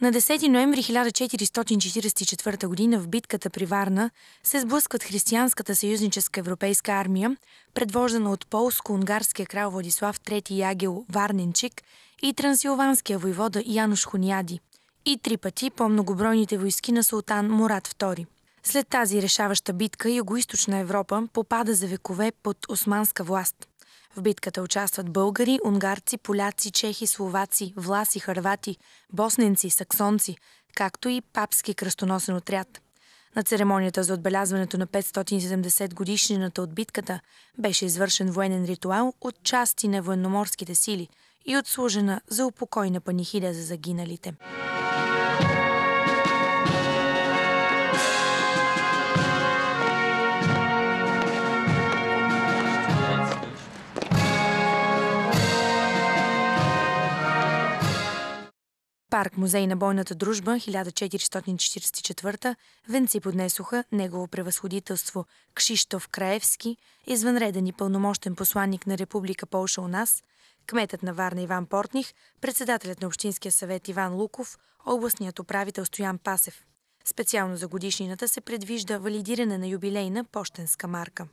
На 10 ноември 1444 г. в битката при Варна се сблъскват християнската съюзническа европейска армия, предвождана от полско-унгарския крал Владислав III Ягел Варненчик и трансилванския войвода Януш Хуниади и три пъти по-многобройните войски на султан Мурат II. След тази решаваща битка югоизточна Европа попада за векове под османска власт. В битката участват българи, унгарци, поляци, чехи, словаци, власи, харвати, босненци, саксонци, както и папски кръстоносен отряд – на церемонията за отбелязването на 570 годишнината от битката беше извършен военен ритуал от части на военноморските сили и отслужена за упокойна панихида за загиналите. парк Музей на бойната дружба 1444 венци поднесоха негово превъзходителство Кшиштов Краевски, извънреден и пълномощен посланник на Република Полша у нас, кметът на Варна Иван Портних, председателят на Общинския съвет Иван Луков, областният управител Стоян Пасев. Специално за годишнината се предвижда валидиране на юбилейна почтенска марка.